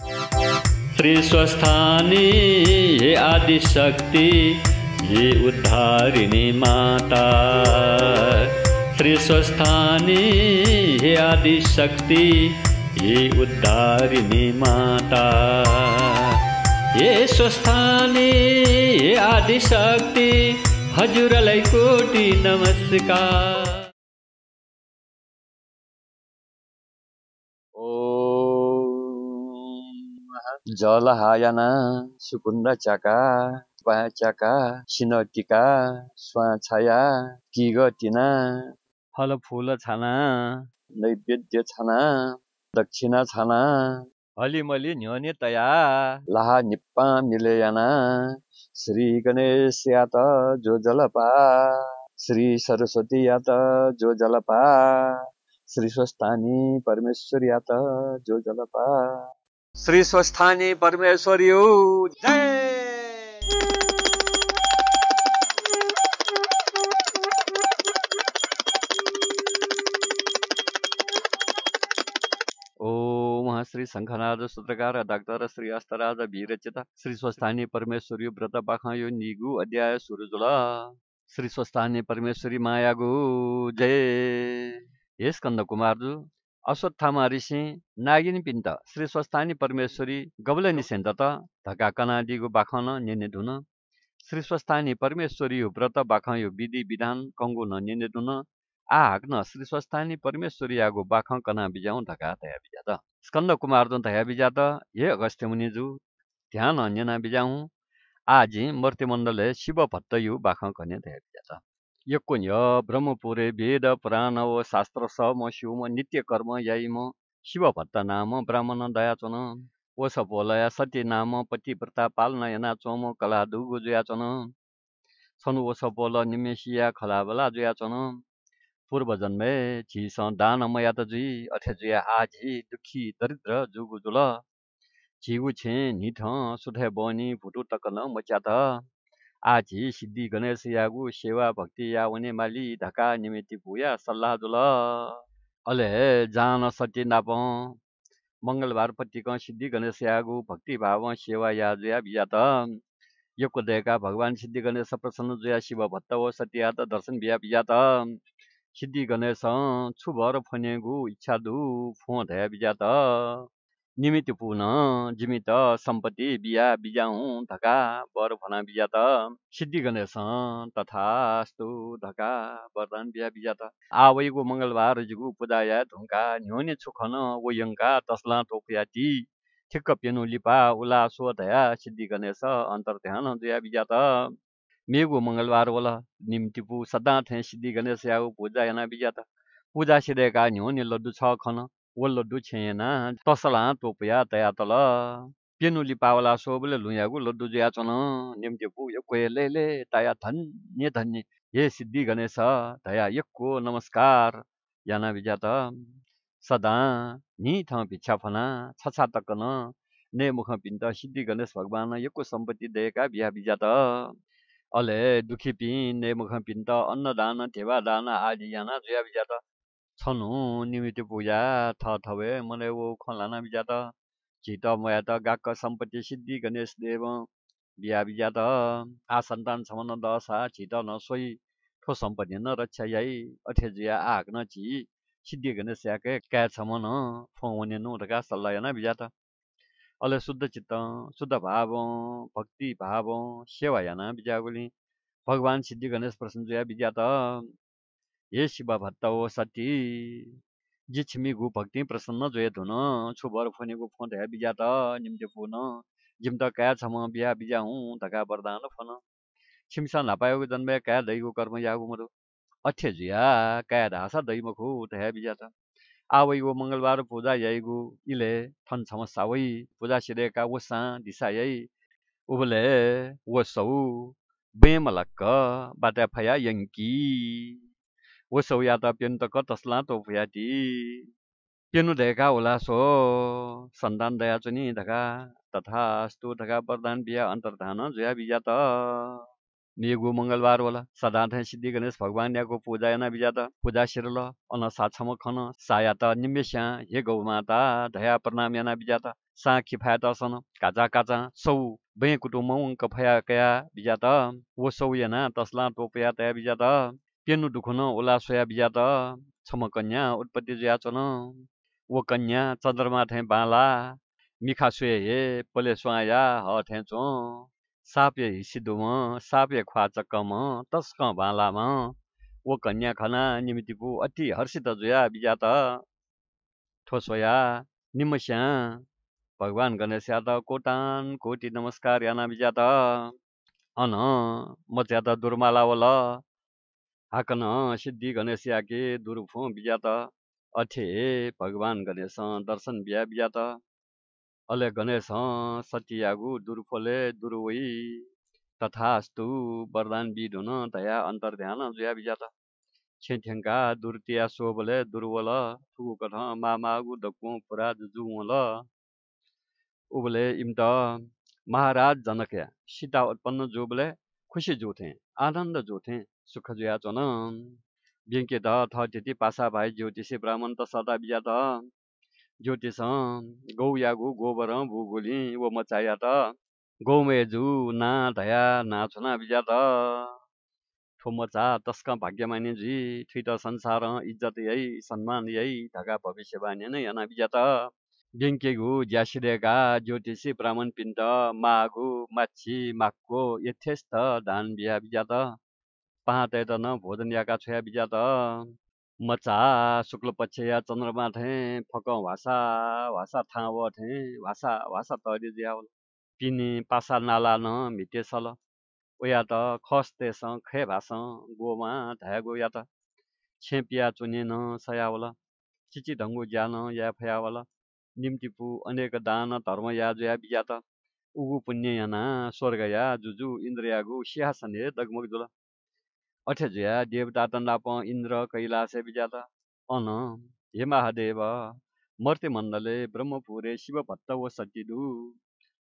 श्री स्वस्थानी ये आदिशक्ति ये उद्धारिणी माता श्री स्वस्थानी ये आदिशक्ति ये उद्धारिणी माता ये स्वस्थानी ये आदि शक्ति हजुरलाई कोटि नमस्कार जलहायना सुकुन्द्र चाका पाचाका सिनटिका स्वाछाया फल फुल छाना नैवेद्य छाना दक्षिणा छाना हलिमलि न्योने तया लाहा निप्पा मिलेयाना श्री गणेश यात जो जलपा श्री सरस्वती यात जो जलपा श्री स्वस्तानी परमेश्वर यात जो जलपा श्री स्वस्थानी परमेश्वरी जय श्री संघनाद सूत्रकार डाक्टर श्री अस्तराज बी श्री स्वस्थानी परमेश्वरी व्रत पाखा यो निगु अध्याय सुरजुला श्री स्वस्थानी परमेश्वरी मायागु जय यस कुमार कुमारजू अश्वत्थामा ऋषि नागिन पिन्त श्री स्वस्थानी परमेश्वरी गबलनी सेन्तत धका कनादिगो बाखन नेने धुन श्री स्वस्थानी परमेश्वरी व्रत यो विधि विधान कङ्गो न नेने धुन आ हाक्न श्री स्वस्थानी परमेश्वरी आगो बाख कना बिजाउ धका तया बिजात स्कन्द कुमार धया तया बिजात हे अगस्त्य मुनिजु ध्यान अन्यना बिजाउ आजी मर्त्यमण्डले शिव भत्त यु बाख कन्या धया यकुन्य ब्रह्मपुरे वेद प्राणव शास्त्र स म शिव म नित्य कर्म शिव शिवभत्त नाम ब्राह्मण दयाचन ओसपोलया सत्य नाम पतिव्रता पालनयना यना म कला दुगु जुयाचन छन् बोल निमेसिया खलाबला जुयाचन पूर्व झिस दानमया त जुई अथे जुया आझी दुखी दरिद्र जुगु जुल झिगु छे निठ सुधे बनी भुटु तकन त आजी सिद्धि गणेश यागु सेवा भक्ति हुने माली ढका निमित्ति भुया सल्लाह दुल अले जान सटी नाप मङ्गलबार पट्टिक सिद्धि गणेश यागु भक्ति भाव सेवा याज या बियात योको दयका भगवान सिद्धि गणेश प्रसन्न जुया शिव भत्त हो त दर्शन बिया त सिद्धि गणेश छु भर फनेगु इच्छा दु फो धया त निमित्त पुन जिमित सम्पत्ति बिया बिजाउ धका बर भना बिया त सिद्धि गणेश तथास्तु धका वरदान बिया बिजा त आवैको मङ्गलबार जिगु पुदाया धुङ्का न्योने छुखन ओयङ्का तस्ला टोकिया ती ठिक्क पेनु लिपा उला सोधया सिद्धि गणेश अन्तर ध्यान दुया बिजा त मेघो मङ्गलबार होला पु सदा थे सिद्धि गणेश याउ पूजा याना बिजा त पूजा सिधेका नि लड्डु छ खन ओलडु छेना तसला तोपया तया तल पेनली पावला सोबुले लुयागु लड्डु जुयाचन तया धन ने धन धन्य हे सिद्धि गणेश दया यक्क नमस्कार याना बिजात सदा नि निथ भिच्छा फना ने मुख पिन्त सिद्धि गणेश भगवान् एकको सम्पत्ति देका बिहा बिजात अले दुखी पी मुख पिन्त अन्नदान ठेवा दान आदियाजात 천우 निमित्त पूजा थ थवे मलाई वो खलाना बिजात चित त गाक सम्पत्ति सिद्धि गणेश देव बिया बिजात आ सन्तान समन दशा चित सोही ठो सम्पत्ति न रक्षा याई जुया आग न छि सिद्धि गणेश याके क्या समन फौने न बिजा त अले शुद्ध चित्त शुद्ध भाव भक्ति भाव सेवा याना बिजागुली भगवान सिद्धि गणेश प्रसन्न जुया त हे शिव भत्ताओ सती जिछमी घु भक्ति प्रसन्न जोय धुन छुबर फोनेको फोन हे बिजा त निम्ते फोन जिम्त छ म बिहा बिजा हुँ धका वरदान फोन छिमसा नपाएको जन्म काया दैगो कर्म यागु मरो अक्षे झुया काया ढासा दैमखु धे बिजा त आवैगो मङ्गलबार पूजा याइगु इले थन छम सावै पूजा सिरेका ओसा दिसा याइ उबले ओसौ बेमलक्क बाटा फया यङ्की Wusawiyata pian teko tesla tovyadi. Pianu deka ula so. Sandan daya chuni daka. Tatha astu daka वरदान बिया अंतर्धान जया बिजात निगु मंगलबार होला सदाधाय सिद्धि गणेश भगवान याको पूजा एना बिजा त पूजा सिरल अन साछम खन साया त निम्बेस्या हे गौमाता माता धया प्रणाम एना बिजा त सा किफायत सन काजा काजा सौ बे कुटुम्ब कफया कया बिजा त ओ सौ एना तस्ला पेनु दुखुन ओला सोया बिजात त छम कन्या उत्पत्ति ज्याचन ओ कन्या चन्द्रमा ठे बाला मिखा हे पले सुया ह ठे चो साप्य हिसिदुम साप्य ख्वाचकम तस्क बालामा ओ कन्या खना निमितिपु अति हर्षित जुया बिजा त ठोसोया निमस्या भगवान् गणेश यादव कोटान कोटी नमस्कार याना बिजा त अन म ज्यादा दुर्माला ओल हाकन सिद्धि गणेश याके दुर्फो बियात अठे भगवान गणेश दर्शन बिया बिजात अले गणेश सत्यागु दुरुफोले तथा तथास्तु वरदान बिदुन दया अन्तर ध्यान जुया बिजात छेथ्याङ्का दुर्तिया सोबले दुर्वल थुगु कठ मामागु दकु पुरा जुवल उबले इम्त महाराज जनकया सीता उत्पन्न जोबले खुसी जोथेँ आनन्द जोथेँ सुख जुयाचन बिङ्के ध थ पासा भाइ ज्योतिष ब्राह्मण त सदा बिजा त ज्योतिष गौ या गोबर भूगोली ओ मचाया त गौमे जु ना धया ना छुना बिजा त ठोमचा तस्क भाग्यमानी जी ठिट संसार इज्जत यही सम्मान यही भविष्य भविष्यवाणी नै याना बिजा त 링케구 ब्राह्मण 조티시 브라만 빈더 माको 마치 बिजा त 난비야 त न भोजन याका छोया बिजात मचा शुक्ल पक्षया चन्द्रमा थे फक भाषा भाषा ठाँव भाषा भाषा तरि दिया पिने पासा नाला न मिटे सल ओया त तेस खे भाष गोमा धागो या त छेपिया चुने न सयावल चिची ढङ्गु ज्यान या फयावल निम्तिपु अनेक दान धर्म याजया विज्ञात उगु पुण्ययाना या जुजु इन्द्रयागु जुल अठे जुया देवता प इन्द्र कैलास विज्ञात अन हे महादेव मर्त्यमण्डले ब्रह्मपुरे शिवभत्त हो सतिदु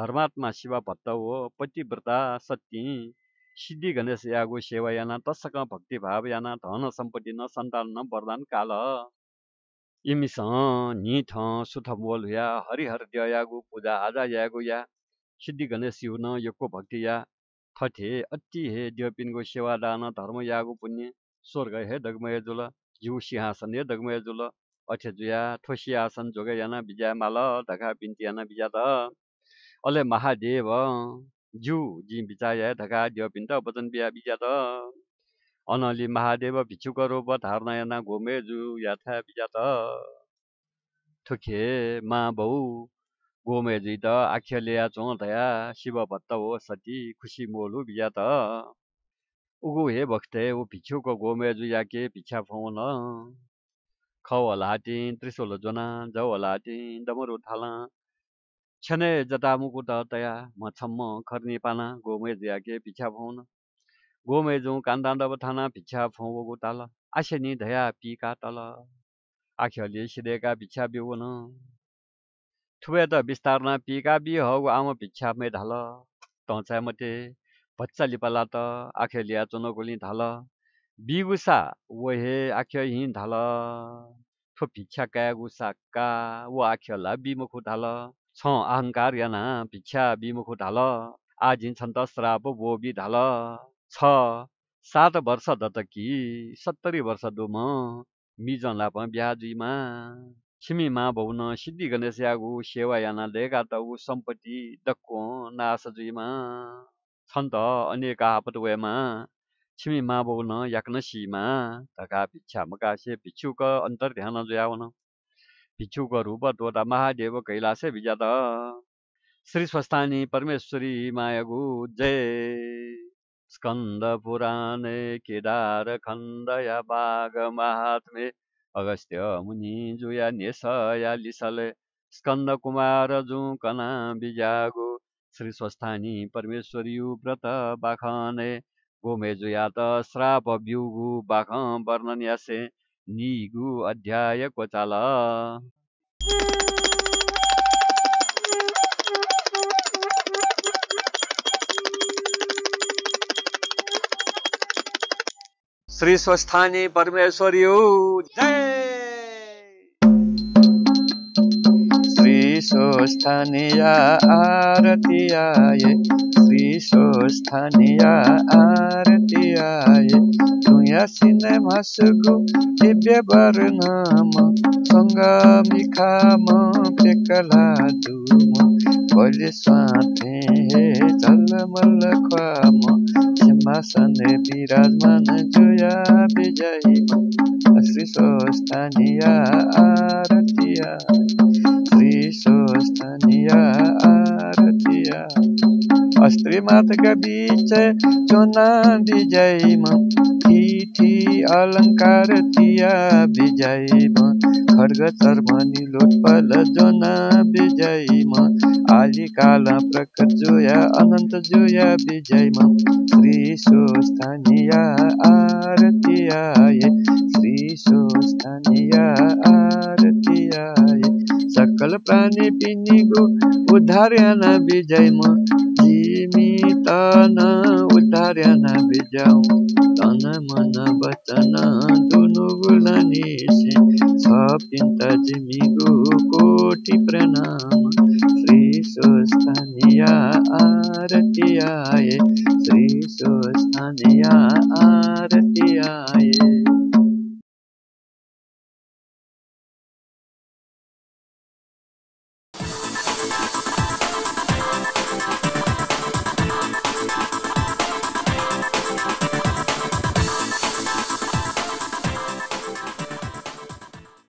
धर्मात्मा शिवभत्त हो पतिव्रता सती सिद्धि गणेश यागो सेवायाना तसक भक्तिभाव याना धन सम्पत्ति न सन्तान न वरदान काल इमिस निठ सुथमोल या हरिहर यागु पूजा आजा यागु या सिद्धि गणेश न यको भक्ति या थथे अति हे देवपिनको सेवा दान धर्म यागु पुण्य स्वर्ग हे दगमय जुल जिउ सिंहासन हे दगमय जुल अठे जुया ठोसी आसन याना बिजा माल ढका याना बिजा त अले महादेव जिउ जि बिचाया ढका देवपिन्त वचन बिया बिजा त अनली महादेव भिक्षुक रूप धारणायना गोमेजु याथा विजात थुखे मा बहु गोमेजी त आख्यल्या शिव शिवभत्त हो सती खुसी मोलु विजात उगु हे भक्ते ऊ भिक्षुको गोमेजु के भिक्षा फौन खवला हाटिन् त्रिशोल जोना जौला हाटिन् डमरु थाला छने जटामुकुट तया म छम्म खर्नी पाना या के भिक्षा फौन 고메종 간단다바 타나 비차 풍오고 आख्यले भिक्षा बिउन थुबे त बिस्तारमा बि आमा भिक्षामै ढाल त आख्य लिया बिगुसा वहे आख्य गुसा बिमुखु छ अहङ्कार याना भिक्षा बिमुखु ढाल आजिन श्राप ढाल छ सात वर्ष दतकी सत्तरी वर्ष दोम मिजलाप ब्याजीमा मा भौन सिद्धि गणेश यागु सेवा याना लेगातौ सम्पत्ति दक्को छन् छन्त अनेक आपत वेमा छिमीमा भौन याक्नसीमा धका पिच्छा मकासे भिक्षुक अन्तर ध्यान जुयाउन भिक्षुक रूप दोटा महादेव कैलासे भिजात श्री स्वस्थानी परमेश्वरी मायागु जय स्कन्दपुराणे केदारखण्डया महात्मे अगस्त्य मुनि जुया या लिसले स्कन्द कुमार कना बिजागो श्री स्वस्थानी परमेश्वरी व्रत बाखने त श्राप ब्युगु बाख यासे, निगु अध्याय कोचाला श्री स्वस्थानी परमेश्वरी हो श्री स्वस्थानिया आरती आए श्री स्वस्थानिया आरती आए तुया सिने मसगु दिव्य वर नाम संगा मिखाम पेकला धूम बोले साथे हे चल मल masane birasman jaya vijayima Sri Sostaniya Aratiya Sri Sostaniya Aratiya Astri Mata Gabiche Chona Vijayima चिठी अलङ्कार तिया बिजाइम खड्ग चर्मनी लोटपल जोना बिजाइम आली काला प्रकट जोया अनन्त जोया बिजाइम श्री आरती आए श्री आरती आए सकल प्राणी पिनिगो उद्धार आना बिजाइम तिमी तन उद्धार बिजाउ मन वचन दुनु गुणनिसे सप्तिन्त जिमिगु कोटि प्रणाम श्री सुस्थानिया आरती आए श्री सुस्थानिया आरती आए